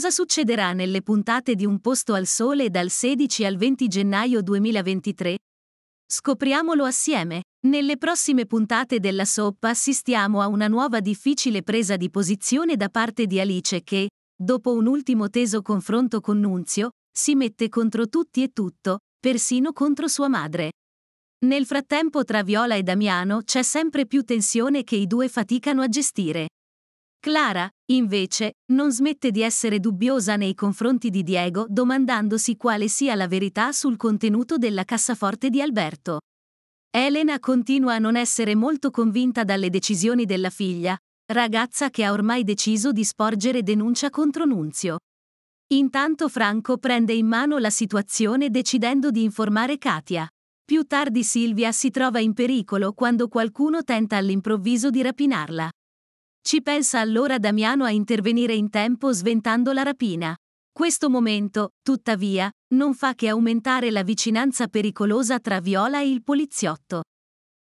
Cosa succederà nelle puntate di Un posto al sole dal 16 al 20 gennaio 2023? Scopriamolo assieme. Nelle prossime puntate della soap assistiamo a una nuova difficile presa di posizione da parte di Alice che, dopo un ultimo teso confronto con Nunzio, si mette contro tutti e tutto, persino contro sua madre. Nel frattempo tra Viola e Damiano c'è sempre più tensione che i due faticano a gestire. Clara, invece, non smette di essere dubbiosa nei confronti di Diego domandandosi quale sia la verità sul contenuto della cassaforte di Alberto. Elena continua a non essere molto convinta dalle decisioni della figlia, ragazza che ha ormai deciso di sporgere denuncia contro Nunzio. Intanto Franco prende in mano la situazione decidendo di informare Katia. Più tardi Silvia si trova in pericolo quando qualcuno tenta all'improvviso di rapinarla. Ci pensa allora Damiano a intervenire in tempo sventando la rapina. Questo momento, tuttavia, non fa che aumentare la vicinanza pericolosa tra Viola e il poliziotto.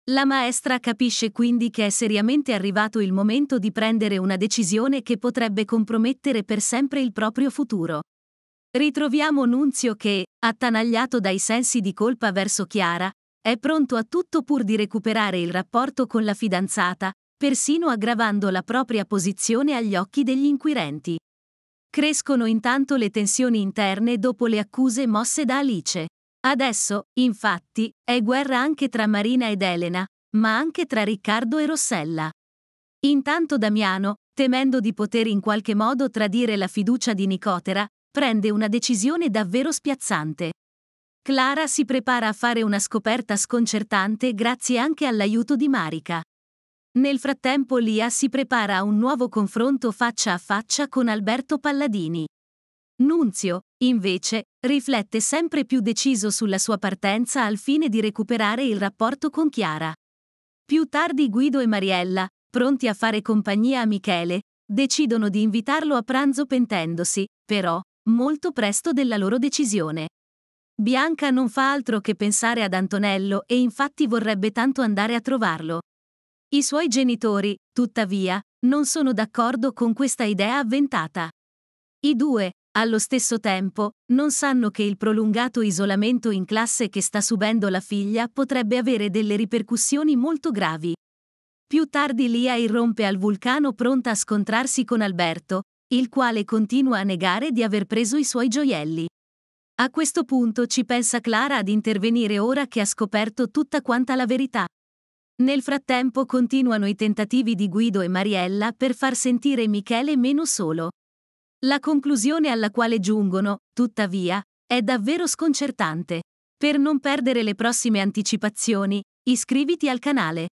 La maestra capisce quindi che è seriamente arrivato il momento di prendere una decisione che potrebbe compromettere per sempre il proprio futuro. Ritroviamo Nunzio che, attanagliato dai sensi di colpa verso Chiara, è pronto a tutto pur di recuperare il rapporto con la fidanzata, persino aggravando la propria posizione agli occhi degli inquirenti. Crescono intanto le tensioni interne dopo le accuse mosse da Alice. Adesso, infatti, è guerra anche tra Marina ed Elena, ma anche tra Riccardo e Rossella. Intanto Damiano, temendo di poter in qualche modo tradire la fiducia di Nicotera, prende una decisione davvero spiazzante. Clara si prepara a fare una scoperta sconcertante grazie anche all'aiuto di Marica. Nel frattempo Lia si prepara a un nuovo confronto faccia a faccia con Alberto Palladini. Nunzio, invece, riflette sempre più deciso sulla sua partenza al fine di recuperare il rapporto con Chiara. Più tardi Guido e Mariella, pronti a fare compagnia a Michele, decidono di invitarlo a pranzo pentendosi, però, molto presto della loro decisione. Bianca non fa altro che pensare ad Antonello e infatti vorrebbe tanto andare a trovarlo. I suoi genitori, tuttavia, non sono d'accordo con questa idea avventata. I due, allo stesso tempo, non sanno che il prolungato isolamento in classe che sta subendo la figlia potrebbe avere delle ripercussioni molto gravi. Più tardi Lia irrompe al vulcano pronta a scontrarsi con Alberto, il quale continua a negare di aver preso i suoi gioielli. A questo punto ci pensa Clara ad intervenire ora che ha scoperto tutta quanta la verità. Nel frattempo continuano i tentativi di Guido e Mariella per far sentire Michele meno solo. La conclusione alla quale giungono, tuttavia, è davvero sconcertante. Per non perdere le prossime anticipazioni, iscriviti al canale.